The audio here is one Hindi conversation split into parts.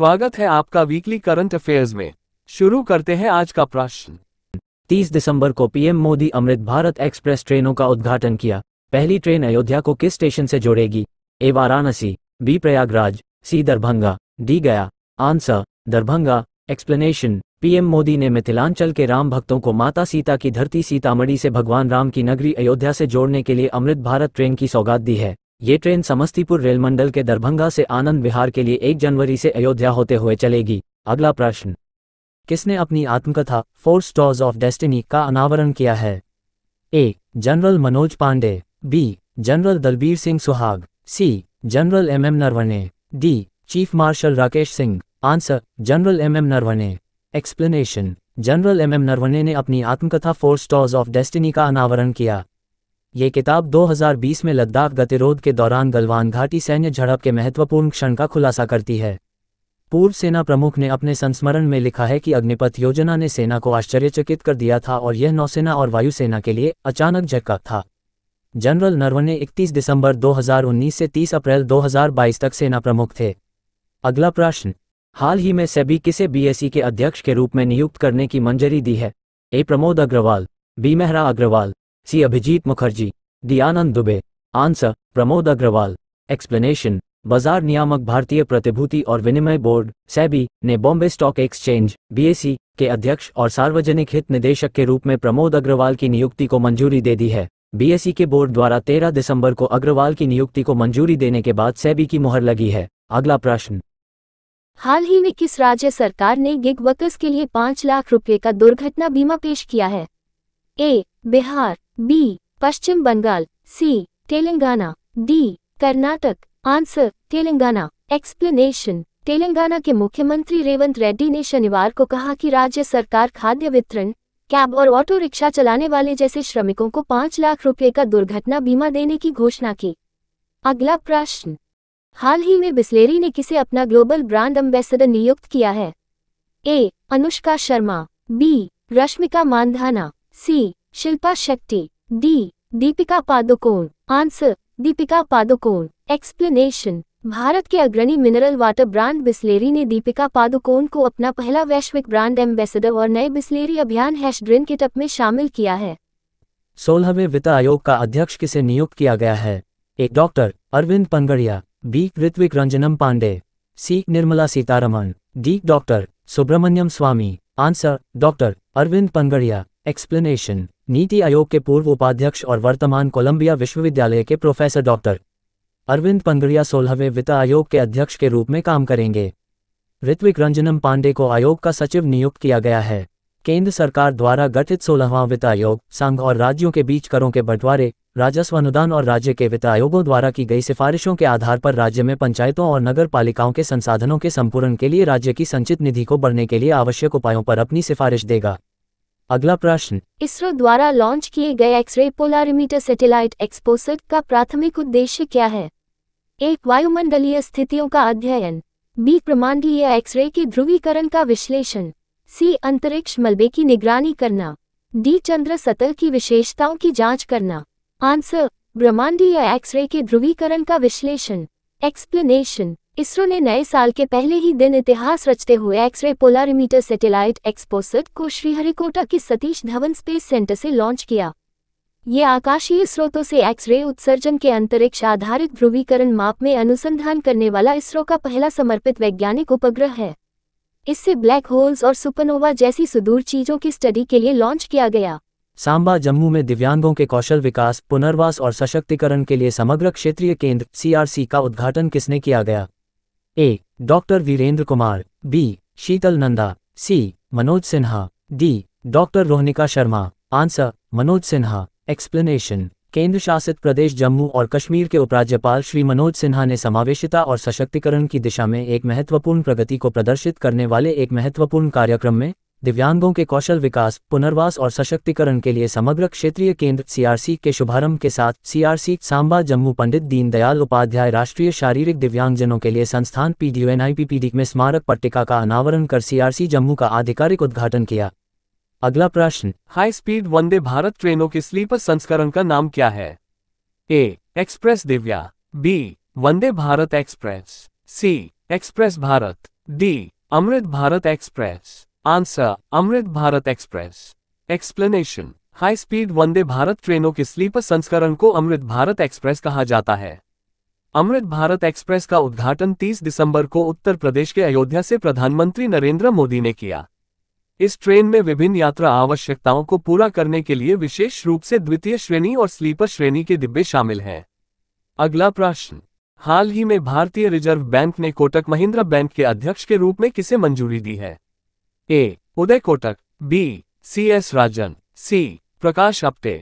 स्वागत है आपका वीकली करंट अफेयर्स में शुरू करते हैं आज का प्रश्न 30 दिसंबर को पीएम मोदी अमृत भारत एक्सप्रेस ट्रेनों का उद्घाटन किया पहली ट्रेन अयोध्या को किस स्टेशन से जोड़ेगी A Varanasi B Prayagraj C Darbhanga D Gaya answer Darbhanga explanation PM Modi ने मिथिलांचल के राम भक्तों को माता सीता की धरती सीतामढ़ी से भगवान राम की नगरी अयोध्या से जोड़ने के लिए अमृत भारत ट्रेन की सौगात दी है ये ट्रेन समस्तीपुर रेल मंडल के दरभंगा से आनंद विहार के लिए एक जनवरी से अयोध्या होते हुए चलेगी अगला प्रश्न किसने अपनी आत्मकथा फोर स्टॉर्स ऑफ डेस्टिनी का अनावरण किया है A general Manoj Pande B general Dalbir Singh Suhag C general M M Naravane D chief marshal Rakesh Singh answer general M M Naravane explanation general M M Naravane ने अपनी आत्मकथा फोर स्टॉर्स ऑफ डेस्टिनी का अनावरण किया ये किताब 2020 में लद्दाख गतिरोध के दौरान गलवान घाटी सैन्य झड़प के महत्वपूर्ण क्षण का खुलासा करती है पूर्व सेना प्रमुख ने अपने संस्मरण में लिखा है कि अग्निपथ योजना ने सेना को आश्चर्यचकित कर दिया था और यह नौसेना और वायुसेना के लिए अचानक झटका था जनरल नरवने 31 दिसंबर 2019 से 30 अप्रैल 2022 तक सेना प्रमुख थे अगला प्रश्न हाल ही में सेबी किसे बीएसई के अध्यक्ष के रूप में नियुक्त करने की मंजूरी दी है A Pramod Agarwal B Mehra Agarwal C Abhijit Mukherjee D Anand Dubey answer Pramod Agarwal explanation बाजार नियामक भारतीय प्रतिभूति और विनिमय बोर्ड सैबी ने बॉम्बे स्टॉक एक्सचेंज बीएसई के अध्यक्ष और सार्वजनिक हित निदेशक के रूप में प्रमोद अग्रवाल की नियुक्ति को मंजूरी दे दी है बीएसई के बोर्ड द्वारा 13 दिसंबर को अग्रवाल की नियुक्ति को मंजूरी देने के बाद सैबी की मुहर लगी है अगला प्रश्न हाल ही में किस राज्य सरकार ने गिग वर्कर्स के लिए पाँच लाख रूपए का दुर्घटना बीमा पेश किया है A Bihar B Paschim Bengal C Telangana D Karnataka answer Telangana explanation Telangana के मुख्यमंत्री रेवंत रेड्डी ने शनिवार को कहा कि राज्य सरकार खाद्य वितरण कैब और ऑटो रिक्शा चलाने वाले जैसे श्रमिकों को पाँच लाख रुपए का दुर्घटना बीमा देने की घोषणा की अगला प्रश्न हाल ही में बिस्लेरी ने किसे अपना ग्लोबल ब्रांड एम्बेसडर नियुक्त किया है A Anushka Sharma B Rashmika Mandanna C Shilpa Shetty D Deepika Padukone answer Deepika Padukone explanation Bharat के अग्रणी मिनरल वाटर ब्रांड बिस्लेरी ने दीपिका पादुकोण को अपना पहला वैश्विक ब्रांड एम्बेसडर और नए बिस्लेरी अभियान हैश ड्रिन के टप में शामिल किया है सोलहवें वित्त आयोग का अध्यक्ष किसे नियुक्त किया गया है A doctor Arvind Panagariya B Ritvik Ranjanam Pandey C Nirmala Sitharaman D doctor Subramanian Swamy answer doctor Arvind Panagariya explanation Niti Aayog के पूर्व उपाध्यक्ष और वर्तमान कोलंबिया विश्वविद्यालय के प्रोफेसर डॉक्टर अरविंद पंगड़िया सोलहवें वित्त आयोग के अध्यक्ष के रूप में काम करेंगे ऋत्विक रंजनम पांडे को आयोग का सचिव नियुक्त किया गया है केंद्र सरकार द्वारा गठित सोलहवां वित्त आयोग संघ और राज्यों के बीच करों के बंटवारे राजस्व अनुदान और राज्य के वित्त आयोगों द्वारा की गई सिफारिशों के आधार पर राज्य में पंचायतों और नगर पालिकाओं के संसाधनों के संपूर्ण के लिए राज्य की संचित निधि को बढ़ने के लिए आवश्यक उपायों पर अपनी सिफारिश देगा अगला प्रश्न इसरो द्वारा लॉन्च किए गए एक्सरे पोलारीमीटर सैटेलाइट एक्सपोसट का प्राथमिक उद्देश्य क्या है एक वायुमंडलीय स्थितियों का अध्ययन बी प्रमाणीय एक्सरे के ध्रुवीकरण का विश्लेषण सी अंतरिक्ष मलबे की निगरानी करना डी चंद्र सतह की विशेषताओं की जांच करना आंसर ब्रह्मांडीय एक्सरे के ध्रुवीकरण का विश्लेषण एक्सप्लेनेशन इसरो ने नए साल के पहले ही दिन इतिहास रचते हुए एक्सरे पोलारीमीटर सैटेलाइट एक्सपोसट को श्रीहरिकोटा के सतीश धवन स्पेस सेंटर से लॉन्च किया ये आकाशीय स्रोतों से एक्सरे उत्सर्जन के अंतरिक्ष आधारित ध्रुवीकरण माप में अनुसंधान करने वाला इसरो का पहला समर्पित वैज्ञानिक उपग्रह है इससे ब्लैक होल्स और सुपरनोवा जैसी सुदूर चीजों की स्टडी के लिए लॉन्च किया गया सांबा जम्मू में दिव्यांगों के कौशल विकास पुनर्वास और सशक्तिकरण के लिए समग्र क्षेत्रीय केंद्र सीआरसी का उद्घाटन किसने किया गया A doctor Virendra Kumar B Sheetal Nanda C Manoj Sinha D doctor Rohnika Sharma answer Manoj Sinha explanation केंद्र शासित प्रदेश जम्मू और कश्मीर के उपराज्यपाल श्री मनोज सिन्हा ने समावेशिता और सशक्तिकरण की दिशा में एक महत्वपूर्ण प्रगति को प्रदर्शित करने वाले एक महत्वपूर्ण कार्यक्रम में दिव्यांगों के कौशल विकास पुनर्वास और सशक्तिकरण के लिए समग्र क्षेत्रीय केंद्र सीआरसी के शुभारंभ के साथ सीआरसी सांबा जम्मू पंडित दीनदयाल उपाध्याय राष्ट्रीय शारीरिक दिव्यांगजनों के लिए संस्थान पीडीयूएनआईपीपीडी में स्मारक पट्टिका का अनावरण कर सीआरसी जम्मू का आधिकारिक उद्घाटन किया अगला प्रश्न हाई स्पीड वंदे भारत ट्रेनों के स्लीपर संस्करण का नाम क्या है A express Divya B Vande Bharat express C express Bharat D Amrit Bharat express answer Amrit Bharat express explanation high speed Vande Bharat ट्रेनों के स्लीपर संस्करण को अमृत भारत एक्सप्रेस कहा जाता है अमृत भारत एक्सप्रेस का उद्घाटन 30 दिसंबर को उत्तर प्रदेश के अयोध्या से प्रधानमंत्री नरेंद्र मोदी ने किया इस ट्रेन में विभिन्न यात्रा आवश्यकताओं को पूरा करने के लिए विशेष रूप से द्वितीय श्रेणी और स्लीपर श्रेणी के डिब्बे शामिल हैं अगला प्रश्न हाल ही में भारतीय रिजर्व बैंक ने कोटक महिंद्रा बैंक के अध्यक्ष के रूप में किसे मंजूरी दी है A Uday Kotak B C S Rajan C Prakash Apte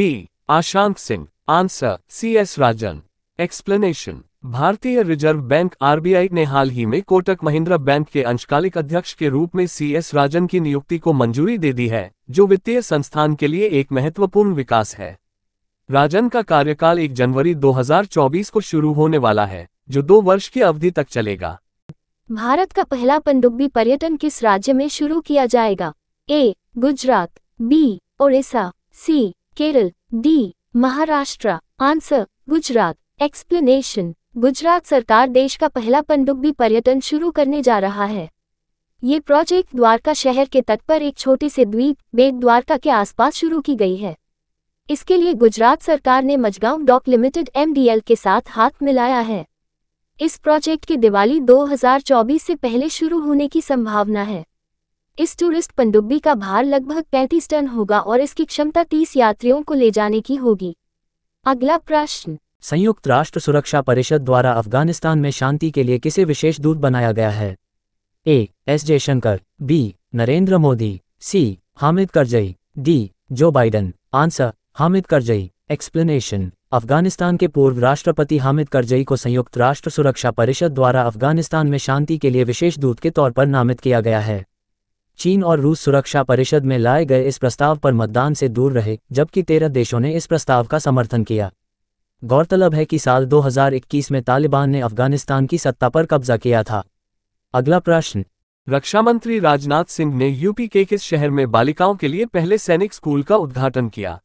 D Ashank Singh answer C S Rajan explanation भारतीय रिजर्व बैंक आरबीआई ने हाल ही में कोटक महिंद्रा बैंक के अंशकालिक अध्यक्ष के रूप में सी एस राजन की नियुक्ति को मंजूरी दे दी है जो वित्तीय संस्थान के लिए एक महत्वपूर्ण विकास है राजन का कार्यकाल 1 जनवरी 2024 को शुरू होने वाला है जो दो वर्ष की अवधि तक चलेगा भारत का पहला पनडुब्बी पर्यटन किस राज्य में शुरू किया जाएगा A Gujarat B Odisha C Kerala D Maharashtra answer Gujarat explanation Gujarat सरकार देश का पहला पनडुब्बी पर्यटन शुरू करने जा रहा है ये प्रोजेक्ट द्वारका शहर के तट पर एक छोटे से द्वीप बेट द्वारका के आसपास शुरू की गई है इसके लिए गुजरात सरकार ने मजगांव डॉक लिमिटेड एमडीएल के साथ हाथ मिलाया है इस प्रोजेक्ट की दिवाली 2024 से पहले शुरू होने की संभावना है इस टूरिस्ट पनडुब्बी का भार लगभग 35 टन होगा और इसकी क्षमता 30 यात्रियों को ले जाने की होगी अगला प्रश्न संयुक्त राष्ट्र सुरक्षा परिषद द्वारा अफगानिस्तान में शांति के लिए किसे विशेष दूत बनाया गया है A S Jaishankar B Narendra Modi C Hamid Karzai D Joe Biden answer Hamid Karzai explanation Afghanistan के पूर्व राष्ट्रपति हामिद करजई को संयुक्त राष्ट्र सुरक्षा परिषद द्वारा अफगानिस्तान में शांति के लिए विशेष दूत के तौर पर नामित किया गया है चीन और रूस सुरक्षा परिषद में लाए गए इस प्रस्ताव पर मतदान से दूर रहे जबकि तेरह देशों ने इस प्रस्ताव का समर्थन किया गौरतलब है कि साल 2021 में तालिबान ने अफगानिस्तान की सत्ता पर कब्जा किया था अगला प्रश्न रक्षा मंत्री राजनाथ सिंह ने यूपी के किस शहर में बालिकाओं के लिए पहले सैनिक स्कूल का उद्घाटन किया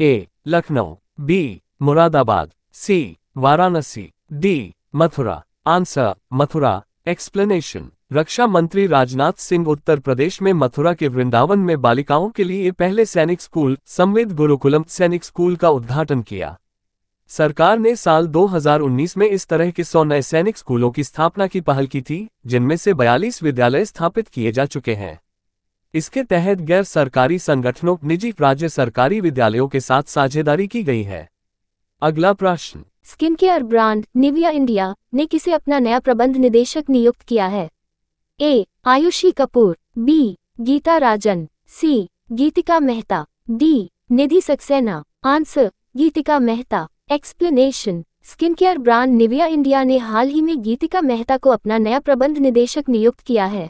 A Lucknow B Moradabad C Varanasi D Mathura answer Mathura explanation रक्षा मंत्री राजनाथ सिंह उत्तर प्रदेश में मथुरा के वृंदावन में बालिकाओं के लिए पहले सैनिक स्कूल संवेद गुरुकुलम सैनिक स्कूल का उद्घाटन किया सरकार ने साल 2019 में इस तरह के सौ नए सैनिक स्कूलों की स्थापना की पहल की थी जिनमें से 42 विद्यालय स्थापित किए जा चुके हैं इसके तहत गैर सरकारी संगठनों निजी राज्य सरकारी विद्यालयों के साथ साझेदारी की गई है अगला प्रश्न skin care brand Nivea India ने किसे अपना नया प्रबंध निदेशक नियुक्त किया है A Ayushi Kapoor B Geeta Rajan C Geetika Mehta D Nidhi Saxena answer Geetika Mehta explanation skin care brand Nivea India ने हाल ही में गीतिका मेहता को अपना नया प्रबंध निदेशक नियुक्त किया है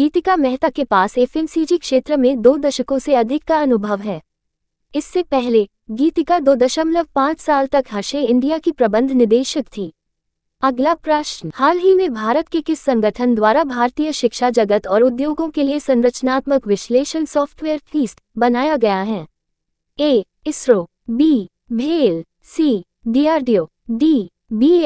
गीतिका मेहता के पास एफएमसीजी क्षेत्र में दो दशकों से अधिक का अनुभव है इससे पहले गीतिका दो दशमलव पाँच साल तक हशे इंडिया की प्रबंध निदेशक थी अगला प्रश्न हाल ही में भारत के किस संगठन द्वारा भारतीय शिक्षा जगत और उद्योगों के लिए संरचनात्मक विश्लेषण सॉफ्टवेयर फीस बनाया गया है ए इसरो बी भेल C DRDO D B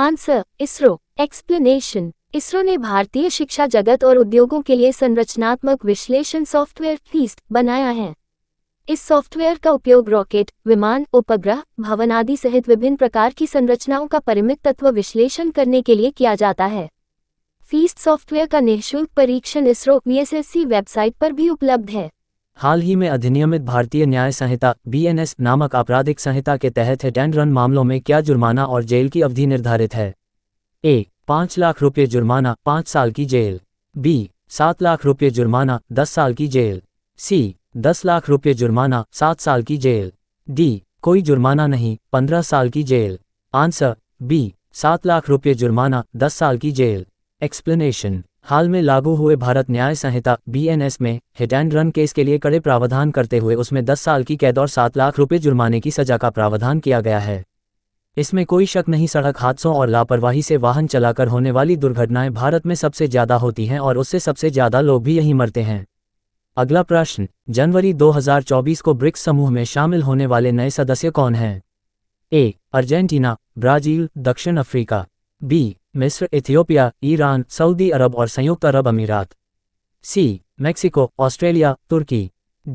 answer ISRO explanation ISRO ने भारतीय शिक्षा जगत और उद्योगों के लिए संरचनात्मक विश्लेषण सॉफ्टवेयर फीस बनाया है इस सॉफ्टवेयर का उपयोग रॉकेट विमान उपग्रह भवन आदि सहित विभिन्न प्रकार की संरचनाओं का परिमित तत्व विश्लेषण करने के लिए किया जाता है फीस्ट सॉफ्टवेयर का निःशुल्क परीक्षण इसरो वीएसएससी वेबसाइट पर भी उपलब्ध है हाल ही में अधिनियमित भारतीय न्याय संहिता बी नामक आपराधिक संहिता के तहत हिट रन मामलों में क्या जुर्माना और जेल की अवधि निर्धारित है ए पाँच लाख रुपये जुर्माना पाँच साल की जेल बी सात लाख रुपये जुर्माना दस साल की जेल सी दस लाख रुपये जुर्माना सात साल की जेल डी कोई जुर्माना नहीं पंद्रह साल की जेल आंसर बी सात लाख रुपये जुर्माना दस साल की जेल एक्सप्लेनेशन हाल में लागू हुए भारत न्याय संहिता बीएनएस में हिट एंड रन केस के लिए कड़े प्रावधान करते हुए उसमें दस साल की कैद और सात लाख रुपये जुर्माने की सजा का प्रावधान किया गया है इसमें कोई शक नहीं सड़क हादसों और लापरवाही से वाहन चलाकर होने वाली दुर्घटनाएं भारत में सबसे ज्यादा होती हैं और उससे सबसे ज्यादा लोग भी यहीं मरते हैं अगला प्रश्न जनवरी 2024 को ब्रिक्स समूह में शामिल होने वाले नए सदस्य कौन हैं ए अर्जेंटीना ब्राजील दक्षिण अफ्रीका बी मिस्र इथियोपिया ईरान सऊदी अरब और संयुक्त अरब अमीरात सी मैक्सिको ऑस्ट्रेलिया तुर्की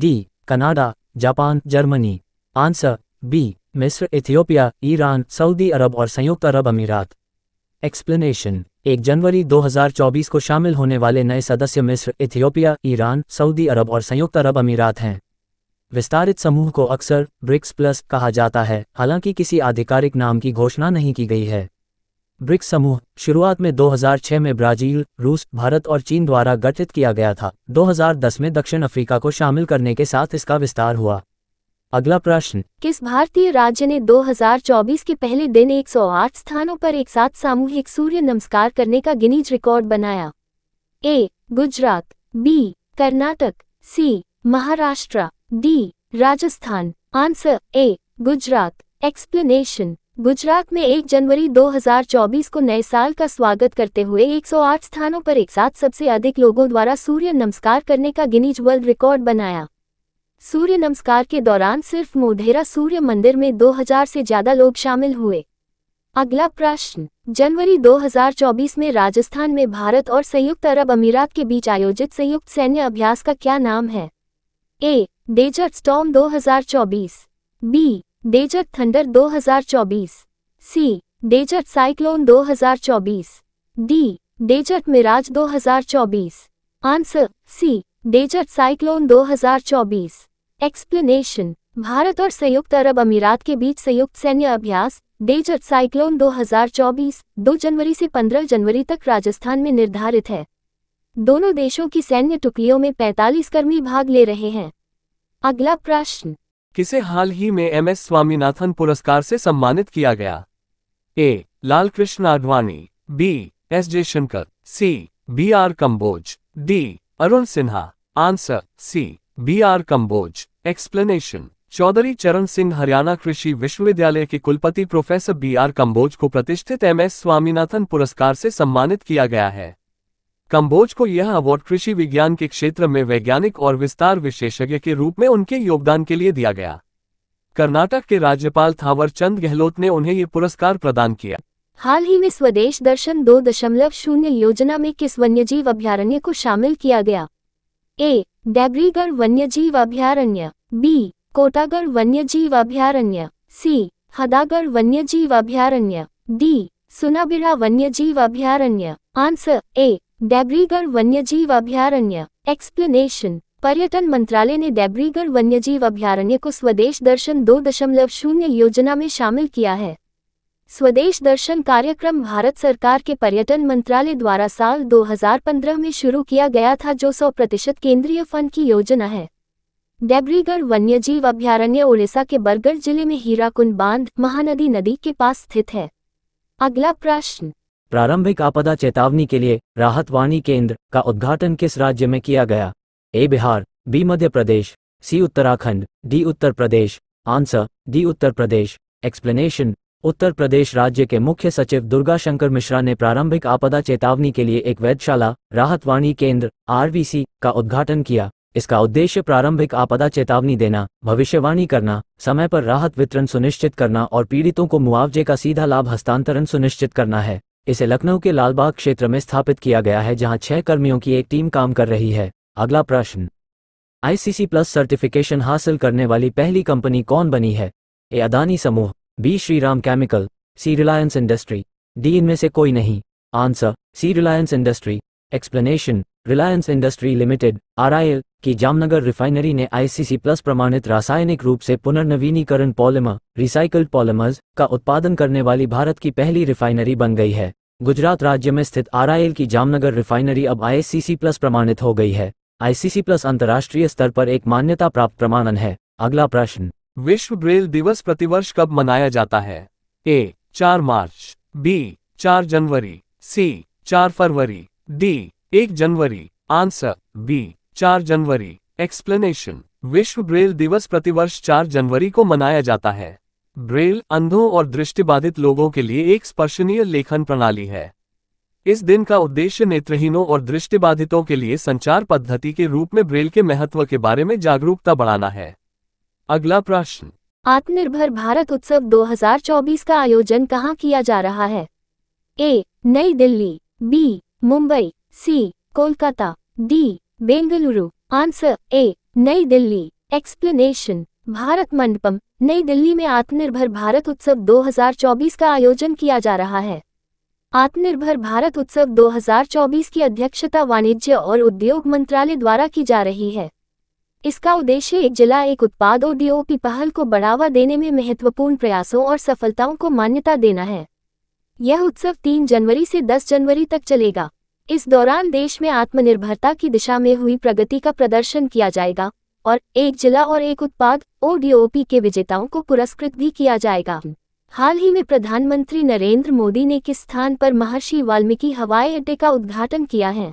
D Canada Japan Germany answer B मिस्र इथियोपिया ईरान सऊदी अरब और संयुक्त अरब अमीरात एक्सप्लेनेशन एक जनवरी 2024 को शामिल होने वाले नए सदस्य मिस्र इथियोपिया ईरान सऊदी अरब और संयुक्त अरब अमीरात हैं विस्तारित समूह को अक्सर ब्रिक्स प्लस कहा जाता है हालांकि किसी आधिकारिक नाम की घोषणा नहीं की गई है ब्रिक्स समूह शुरुआत में 2006 में ब्राजील रूस भारत और चीन द्वारा गठित किया गया था 2010 में दक्षिण अफ्रीका को शामिल करने के साथ इसका विस्तार हुआ अगला प्रश्न किस भारतीय राज्य ने 2024 के पहले दिन 108 स्थानों पर एक साथ सामूहिक सूर्य नमस्कार करने का गिनीज रिकॉर्ड बनाया A Gujarat B Karnataka C Maharashtra D Rajasthan answer A Gujarat explanation Gujarat में 1 जनवरी 2024 को नए साल का स्वागत करते हुए 108 स्थानों पर एक साथ सबसे अधिक लोगों द्वारा सूर्य नमस्कार करने का गिनीज वर्ल्ड रिकॉर्ड बनाया सूर्य नमस्कार के दौरान सिर्फ मोधेरा सूर्य मंदिर में 2000 से ज्यादा लोग शामिल हुए अगला प्रश्न जनवरी 2024 में राजस्थान में भारत और संयुक्त अरब अमीरात के बीच आयोजित संयुक्त सैन्य अभ्यास का क्या नाम है A desert storm 2024 B desert thunder 2024 C desert cyclone 2024 D desert mirage 2024 answer C desert cyclone 2024 explanation Bharat और संयुक्त अरब अमीरात के बीच संयुक्त सैन्य अभ्यास डेजर्ट साइक्लोन 2024 2 जनवरी से 15 जनवरी तक राजस्थान में निर्धारित है दोनों देशों की सैन्य टुकड़ियों में 45 कर्मी भाग ले रहे हैं अगला प्रश्न किसे हाल ही में एम एस स्वामीनाथन पुरस्कार से सम्मानित किया गया A Lal Krishna Advani B S Jaishankar C B R Kamboj D Arun Sinha answer C B R Kamboj explanation Chaudhary Charan Singh Haryana कृषि विश्वविद्यालय के कुलपति प्रोफेसर बी आर कम्बोज को प्रतिष्ठित एम एस स्वामीनाथन पुरस्कार से सम्मानित किया गया है कम्बोज को यह अवार्ड कृषि विज्ञान के क्षेत्र में वैज्ञानिक और विस्तार विशेषज्ञ के रूप में उनके योगदान के लिए दिया गया कर्नाटक के राज्यपाल थावर चंद गहलोत ने उन्हें ये पुरस्कार प्रदान किया हाल ही में स्वदेश दर्शन दो दशमलव शून्य योजना में किस वन्यजीव अभ्यारण्य को शामिल किया गया ए डेबरीगढ़ वन्यजीव अभ्यारण्य बी कोटागढ़ वन्यजीव अभ्यारण्य सी हदागढ़ वन्यजीव अभ्यारण्य डी सुनाबिरा वन्यजीव अभ्यारण्य आंसर ए डेबरीगढ़ वन्यजीव अभ्यारण्य एक्सप्लेनेशन पर्यटन मंत्रालय ने डेबरीगढ़ वन्यजीव अभ्यारण्य को स्वदेश दर्शन दो दशमलव शून्य योजना में शामिल किया है स्वदेश दर्शन कार्यक्रम भारत सरकार के पर्यटन मंत्रालय द्वारा साल 2015 में शुरू किया गया था जो 100 प्रतिशत केंद्रीय फंड की योजना है डेबरीगढ़ वन्यजीव अभ्यारण्य ओडिशा के बरगढ़ जिले में हीराकुंड बांध महानदी नदी के पास स्थित है अगला प्रश्न प्रारंभिक आपदा चेतावनी के लिए राहत वाणी केंद्र का उद्घाटन किस राज्य में किया गया A Bihar B Madhya Pradesh C Uttarakhand D Uttar Pradesh answer D Uttar Pradesh explanation Uttar Pradesh राज्य के मुख्य सचिव दुर्गा शंकर मिश्रा ने प्रारंभिक आपदा चेतावनी के लिए एक वैधशाला राहतवाणी केंद्र आरवीसी का उद्घाटन किया इसका उद्देश्य प्रारंभिक आपदा चेतावनी देना भविष्यवाणी करना समय पर राहत वितरण सुनिश्चित करना और पीड़ितों को मुआवजे का सीधा लाभ हस्तांतरण सुनिश्चित करना है इसे लखनऊ के लालबाग क्षेत्र में स्थापित किया गया है जहां छह कर्मियों की एक टीम काम कर रही है अगला प्रश्न आईसीसी प्लस सर्टिफिकेशन हासिल करने वाली पहली कंपनी कौन बनी है ए अदानी समूह B Shri Ram chemical C Reliance industry D इनमें से कोई नहीं answer C Reliance industry explanation Reliance industry limited R की जामनगर रिफाइनरी ने आईसीसी प्लस प्रमाणित रासायनिक रूप से पुनर्नवीनीकरण पॉलिमर रिसाइकल्ड पॉलिमर्स का उत्पादन करने वाली भारत की पहली रिफाइनरी बन गई है गुजरात राज्य में स्थित आर की जामनगर रिफाइनरी अब आईसीसी प्लस प्रमाणित हो गई है आईसीसी प्लस अंतर्राष्ट्रीय स्तर पर एक मान्यता प्राप्त प्रमाणन है अगला प्रश्न विश्व ब्रेल दिवस प्रतिवर्ष कब मनाया जाता है ए चार मार्च बी चार जनवरी सी चार फरवरी डी एक जनवरी आंसर बी चार जनवरी एक्सप्लेनेशन विश्व ब्रेल दिवस प्रतिवर्ष चार जनवरी को मनाया जाता है ब्रेल अंधों और दृष्टिबाधित लोगों के लिए एक स्पर्शनीय लेखन प्रणाली है इस दिन का उद्देश्य नेत्रहीनों और दृष्टिबाधितों के लिए संचार पद्धति के रूप में ब्रेल के महत्व के बारे में जागरूकता बढ़ाना है अगला प्रश्न आत्मनिर्भर भारत उत्सव 2024 का आयोजन कहाँ किया जा रहा है A Nai Delhi B Mumbai C Kolkata D Bengaluru answer A Nai Delhi explanation Bharat Mandapam नई दिल्ली में आत्मनिर्भर भारत उत्सव 2024 का आयोजन किया जा रहा है आत्मनिर्भर भारत उत्सव 2024 की अध्यक्षता वाणिज्य और उद्योग मंत्रालय द्वारा की जा रही है इसका उद्देश्य एक जिला एक उत्पाद और डीओपी पहल को बढ़ावा देने में महत्वपूर्ण प्रयासों और सफलताओं को मान्यता देना है यह उत्सव 3 जनवरी से 10 जनवरी तक चलेगा इस दौरान देश में आत्मनिर्भरता की दिशा में हुई प्रगति का प्रदर्शन किया जाएगा और एक जिला और एक उत्पाद ओ के विजेताओं को पुरस्कृत भी किया जाएगा हाल ही में प्रधानमंत्री नरेंद्र मोदी ने किस स्थान पर महर्षि वाल्मीकि हवाई अड्डे का उद्घाटन किया है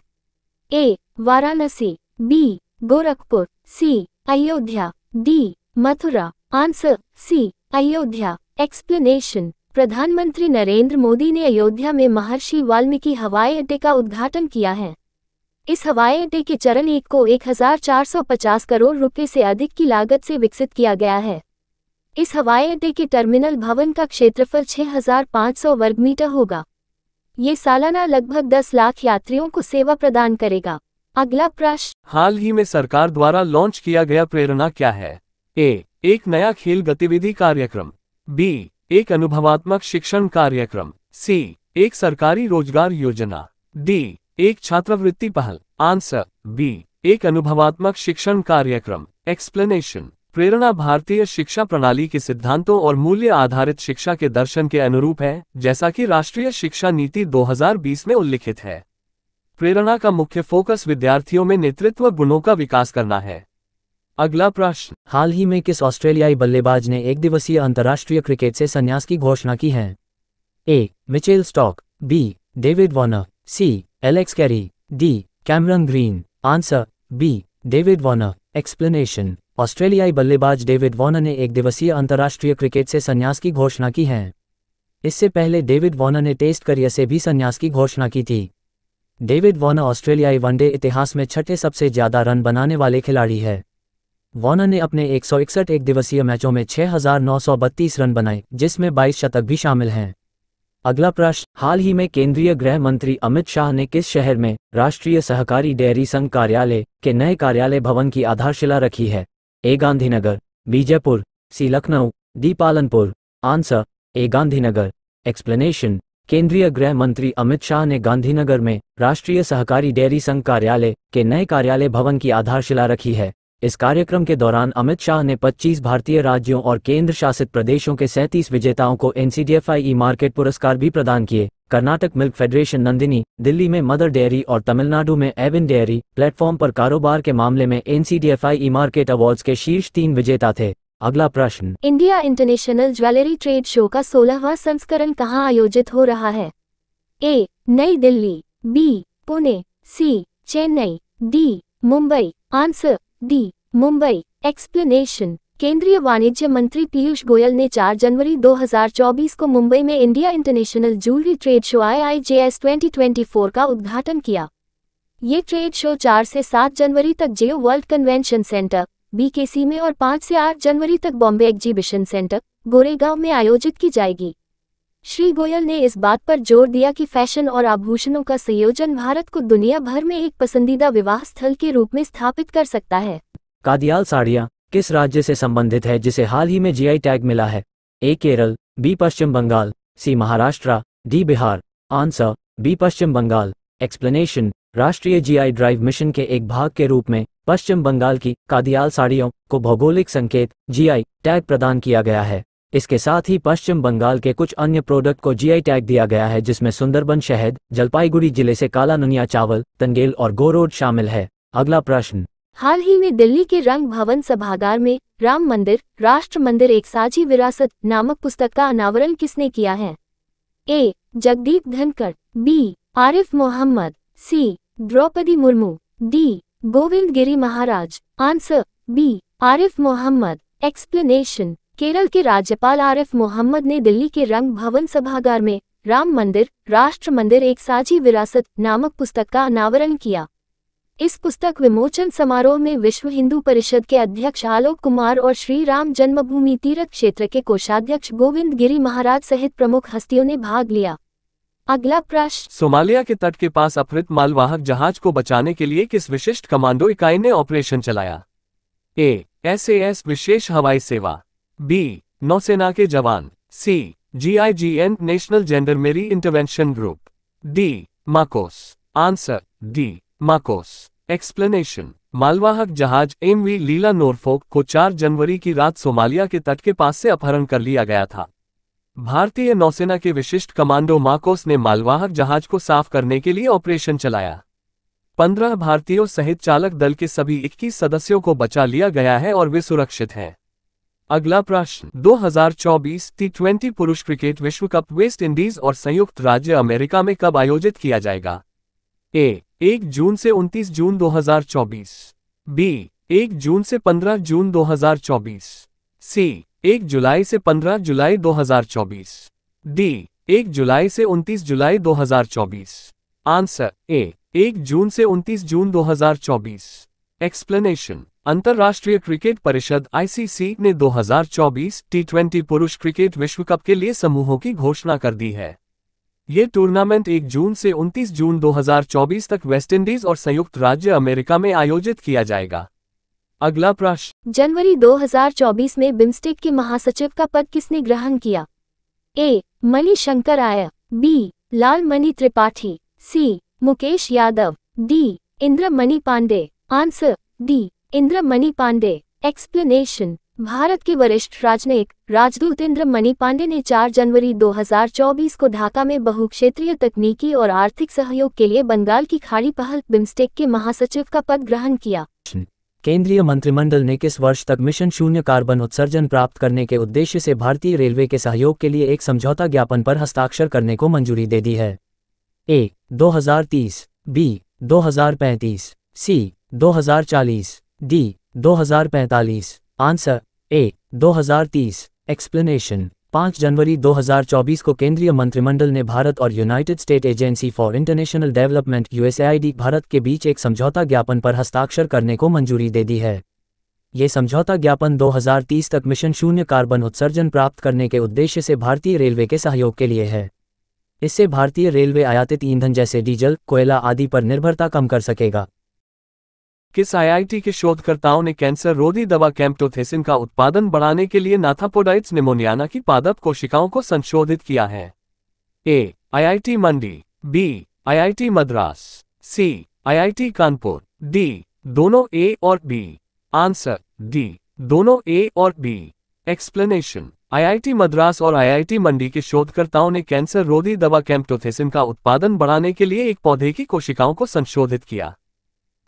A Varanasi B Gorakhpur C Ayodhya D Mathura answer C Ayodhya explanation प्रधानमंत्री नरेंद्र मोदी ने अयोध्या में महर्षि वाल्मीकि हवाई अड्डे का उद्घाटन किया है इस हवाई अड्डे के चरण एक को 1450 करोड़ रुपए से अधिक की लागत से विकसित किया गया है इस हवाई अड्डे के टर्मिनल भवन का क्षेत्रफल 6,500 वर्ग मीटर होगा ये सालाना लगभग 10 लाख यात्रियों को सेवा प्रदान करेगा अगला प्रश्न हाल ही में सरकार द्वारा लॉन्च किया गया प्रेरणा क्या है ए एक नया खेल गतिविधि कार्यक्रम बी एक अनुभवात्मक शिक्षण कार्यक्रम सी एक सरकारी रोजगार योजना डी एक छात्रवृत्ति पहल आंसर बी एक अनुभवात्मक शिक्षण कार्यक्रम एक्सप्लेनेशन प्रेरणा भारतीय शिक्षा प्रणाली के सिद्धांतों और मूल्य आधारित शिक्षा के दर्शन के अनुरूप है जैसा कि राष्ट्रीय शिक्षा नीति 2020 में उल्लिखित है प्रेरणा का मुख्य फोकस विद्यार्थियों में नेतृत्व गुणों का विकास करना है अगला प्रश्न हाल ही में किस ऑस्ट्रेलियाई बल्लेबाज ने एक दिवसीय अंतर्राष्ट्रीय क्रिकेट से संन्यास की घोषणा की है A Mitchell Starc B David Warner C Alex Carey D Cameron Green answer B David Warner explanation ऑस्ट्रेलियाई बल्लेबाज डेविड वॉर्नर ने एक दिवसीय अंतर्राष्ट्रीय क्रिकेट से संन्यास की घोषणा की है इससे पहले डेविड वॉर्नर ने टेस्ट करियर से भी संन्यास की घोषणा की थी डेविड वॉर्नर ऑस्ट्रेलियाई वनडे इतिहास में छठे सबसे ज्यादा रन बनाने वाले खिलाड़ी है वॉर्नर ने अपने एक एक दिवसीय मैचों में 6,932 रन बनाए जिसमें 22 शतक भी शामिल हैं अगला प्रश्न हाल ही में केंद्रीय गृह मंत्री अमित शाह ने किस शहर में राष्ट्रीय सहकारी डेयरी संघ कार्यालय के नए कार्यालय भवन की आधारशिला रखी है ए गांधीनगर बीजेपुर सी लखनऊ दीपालनपुर Palanpur answer A Gandhinagar explanation केंद्रीय गृह मंत्री अमित शाह ने गांधीनगर में राष्ट्रीय सहकारी डेयरी संघ कार्यालय के नए कार्यालय भवन की आधारशिला रखी है इस कार्यक्रम के दौरान अमित शाह ने 25 भारतीय राज्यों और केंद्र शासित प्रदेशों के सैंतीस विजेताओं को एनसीडीएफआई ई मार्केट पुरस्कार भी प्रदान किए कर्नाटक मिल्क फेडरेशन नंदिनी दिल्ली में मदर डेयरी और तमिलनाडु में एविन डेयरी प्लेटफॉर्म पर कारोबार के मामले में एनसीडीएफआई ई मार्केट अवार्ड्स के शीर्ष तीन विजेता थे अगला प्रश्न India international jewellery trade show का सोलहवा संस्करण कहाँ आयोजित हो रहा है A Nai Delhi B Pune C Chennai D Mumbai answer D Mumbai explanation केंद्रीय वाणिज्य मंत्री पीयूष गोयल ने 4 जनवरी 2024 को मुंबई में India international jewellery trade show I I J S twenty का उद्घाटन किया ये ट्रेड शो 4 से 7 जनवरी तक Jio world convention centre BKC में और 5 से 8 जनवरी तक बॉम्बे एग्जीबिशन सेंटर गोरेगांव में आयोजित की जाएगी श्री गोयल ने इस बात पर जोर दिया कि फैशन और आभूषणों का संयोजन भारत को दुनिया भर में एक पसंदीदा विवाह स्थल के रूप में स्थापित कर सकता है कादियाल साड़ियाँ किस राज्य से संबंधित है जिसे हाल ही में जीआई टैग मिला है A Kerala B Paschim Bengal C Maharashtra D Bihar answer B Paschim Bangal explanation राष्ट्रीय जीआई ड्राइव मिशन के एक भाग के रूप में पश्चिम बंगाल की कादियाल साड़ियों को भौगोलिक संकेत जीआई टैग प्रदान किया गया है इसके साथ ही पश्चिम बंगाल के कुछ अन्य प्रोडक्ट को जीआई टैग दिया गया है जिसमें सुंदरबन शहद जलपाईगुड़ी जिले से काला नुनिया चावल तंगेल और गोरोड शामिल है अगला प्रश्न हाल ही में दिल्ली के रंग भवन सभागार में राम मंदिर राष्ट्र मंदिर एक साझी विरासत नामक पुस्तक का अनावरण किसने किया है A Jagdeep Dhankhar B Arif Mohammad C Droupadi Murmu D Govind Giri Maharaj answer B Arif Mohammad explanation Kerala के राज्यपाल आरिफ मोहम्मद ने दिल्ली के रंग भवन सभागार में राम मंदिर राष्ट्र मंदिर एक साझी विरासत नामक पुस्तक का अनावरण किया इस पुस्तक विमोचन समारोह में विश्व हिंदू परिषद के अध्यक्ष आलोक कुमार और श्री राम जन्मभूमि तीर्थ क्षेत्र के कोषाध्यक्ष गोविंद गिरी महाराज सहित प्रमुख हस्तियों ने भाग लिया अगला प्रश्न सोमालिया के तट के पास अपहृत मालवाहक जहाज को बचाने के लिए किस विशिष्ट कमांडो इकाई ने ऑपरेशन चलाया ए एस एस विशेष हवाई सेवा बी नौसेना के जवान सी जीआईजीएन नेशनल जेंडर मेरी intervention group D MARCOS answer D MARCOS explanation मालवाहक जहाज एम वी लीला नोरफोक को 4 जनवरी की रात सोमालिया के तट के पास से अपहरण कर लिया गया था भारतीय नौसेना के विशिष्ट कमांडो माकोस ने मालवाहक जहाज को साफ करने के लिए ऑपरेशन चलाया पंद्रह भारतीयों सहित चालक दल के सभी इक्कीस सदस्यों को बचा लिया गया है और वे सुरक्षित हैं अगला प्रश्न 2024 टी ट्वेंटी पुरुष क्रिकेट विश्व कप वेस्ट इंडीज और संयुक्त राज्य अमेरिका में कब आयोजित किया जाएगा ए एक जून से 29 जून 2024 बी एक जून से 15 जून 2024 सी एक जुलाई से 15 जुलाई 2024 डी एक जुलाई से 29 जुलाई 2024 आंसर ए एक जून से 29 जून 2024 एक्सप्लेनेशन अंतर्राष्ट्रीय क्रिकेट परिषद आईसीसी ने 2024 टी पुरुष क्रिकेट विश्व कप के लिए समूहों की घोषणा कर दी है ये टूर्नामेंट 1 जून से 29 जून 2024 तक वेस्टइंडीज और संयुक्त राज्य अमेरिका में आयोजित किया जाएगा अगला प्रश्न जनवरी 2024 में बिम्स्टेक के महासचिव का पद किसने ग्रहण किया ए मणि शंकर आय B Lal Mani Tripathi C Mukesh Yadav D Indra Mani Pandey answer D Indra Mani Pandey explanation Bharat के वरिष्ठ राजनयिक राजदूत इंद्र मणि पांडे ने 4 जनवरी 2024 को ढाका में बहुक्षेत्रीय तकनीकी और आर्थिक सहयोग के लिए बंगाल की खाड़ी पहल बिम्स्टेक के महासचिव का पद ग्रहण किया केंद्रीय मंत्रिमंडल ने किस वर्ष तक मिशन शून्य कार्बन उत्सर्जन प्राप्त करने के उद्देश्य से भारतीय रेलवे के सहयोग के लिए एक समझौता ज्ञापन पर हस्ताक्षर करने को मंजूरी दे दी है A 2030, B 2035, C 2040, D 2045, answer A 2030, explanation पाँच जनवरी 2024 को केंद्रीय मंत्रिमंडल ने भारत और United State agency for international development USAID Bharat के बीच एक समझौता ज्ञापन पर हस्ताक्षर करने को मंजूरी दे दी है ये समझौता ज्ञापन 2030 तक मिशन शून्य कार्बन उत्सर्जन प्राप्त करने के उद्देश्य से भारतीय रेलवे के सहयोग के लिए है इससे भारतीय रेलवे आयातित ईंधन जैसे डीजल कोयला आदि पर निर्भरता कम कर सकेगा किस आईआईटी के शोधकर्ताओं ने कैंसर रोधी दवा कैम्प्टोथेसिन का उत्पादन बढ़ाने के लिए नाथापोडाइट्स निमोनियाना की पादप कोशिकाओं को संशोधित किया है A IIT Mandi B IIT Madras C IIT Kanpur D दोनों ए और बी आंसर डी दोनों ए और बी एक्सप्लेनेशन आईआईटी मद्रास और आईआईटी मंडी के शोधकर्ताओं ने कैंसर रोधी दवा कैम्प्टोथेसिन का उत्पादन बढ़ाने के लिए एक पौधे की कोशिकाओं को संशोधित किया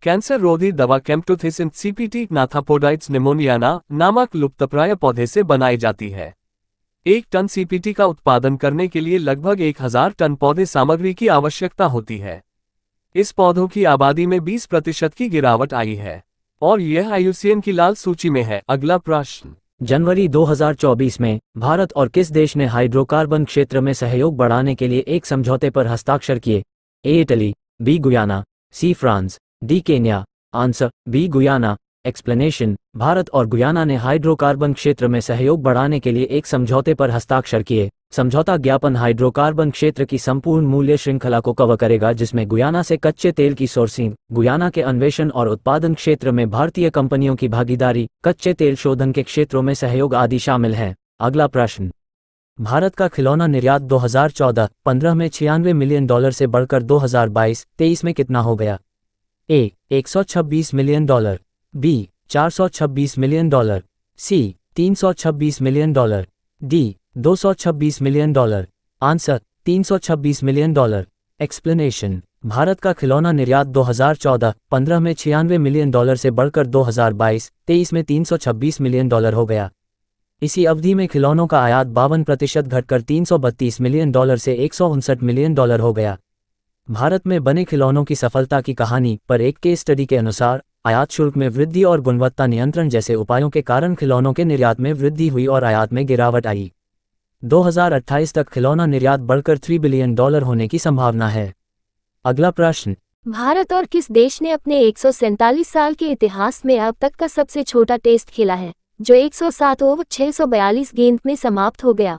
कैंसर रोधी दवा कैम्पटोथिसिन सीपीटी नाथापोडाइट्स निमोनियाना नामक लुप्तप्राय पौधे से बनाई जाती है एक टन सीपीटी का उत्पादन करने के लिए लगभग एक हजार टन पौधे सामग्री की आवश्यकता होती है इस पौधों की आबादी में 20 प्रतिशत की गिरावट आई है और यह आयुसीएन की लाल सूची में है अगला प्रश्न जनवरी 2024 में भारत और किस देश ने हाइड्रोकार्बन क्षेत्र में सहयोग बढ़ाने के लिए एक समझौते पर हस्ताक्षर किए A Italy B Guyana C France D Kenya answer B Guyana explanation Bharat और गुयाना ने हाइड्रोकार्बन क्षेत्र में सहयोग बढ़ाने के लिए एक समझौते पर हस्ताक्षर किए समझौता ज्ञापन हाइड्रोकार्बन क्षेत्र की संपूर्ण मूल्य श्रृंखला को कवर करेगा जिसमें गुयाना से कच्चे तेल की सोर्सिंग गुयाना के अन्वेषण और उत्पादन क्षेत्र में भारतीय कंपनियों की भागीदारी कच्चे तेल शोधन के क्षेत्रों में सहयोग आदि शामिल है अगला प्रश्न भारत का खिलौना निर्यात 2014-15 में छियानवे मिलियन डॉलर से बढ़कर 2022-23 में कितना हो गया A 126 million dollar B 426 million dollar C 326 million dollar D 226 million dollar answer 326 million dollar explanation Bharat का खिलौना निर्यात 2014-15 में छियानवे मिलियन डॉलर से बढ़कर 2022-23 में 326 मिलियन डॉलर हो गया इसी अवधि में खिलौनों का आयात बावन प्रतिशत घटकर 332 मिलियन डॉलर से एक मिलियन डॉलर हो गया भारत में बने खिलौनों की सफलता की कहानी पर एक केस स्टडी के अनुसार आयात शुल्क में वृद्धि और गुणवत्ता नियंत्रण जैसे उपायों के कारण खिलौनों के निर्यात में वृद्धि हुई और आयात में गिरावट आई 2028 तक खिलौना निर्यात बढ़कर 3 बिलियन डॉलर होने की संभावना है अगला प्रश्न भारत और किस देश ने अपने एक साल के इतिहास में अब तक का सबसे छोटा टेस्ट खेला है जो 107 ओवर 642 गेंद में समाप्त हो गया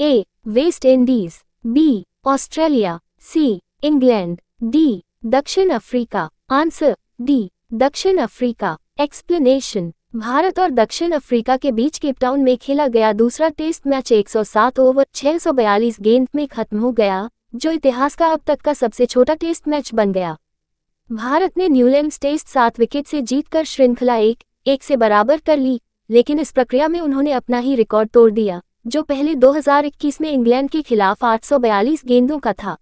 A West Indies B Australia C England D दक्षिण अफ्रीका आंसर डी दक्षिण अफ्रीका एक्सप्लेनेशन भारत और दक्षिण अफ्रीका के बीच केपटाउन में खेला गया दूसरा टेस्ट मैच 107 ओवर 642 गेंद में खत्म हो गया जो इतिहास का अब तक का सबसे छोटा टेस्ट मैच बन गया भारत ने न्यूलैंड टेस्ट सात विकेट से जीतकर श्रृंखला एक एक से बराबर कर ली लेकिन इस प्रक्रिया में उन्होंने अपना ही रिकॉर्ड तोड़ दिया जो पहले 2021 में इंग्लैंड के खिलाफ 842 गेंदों का था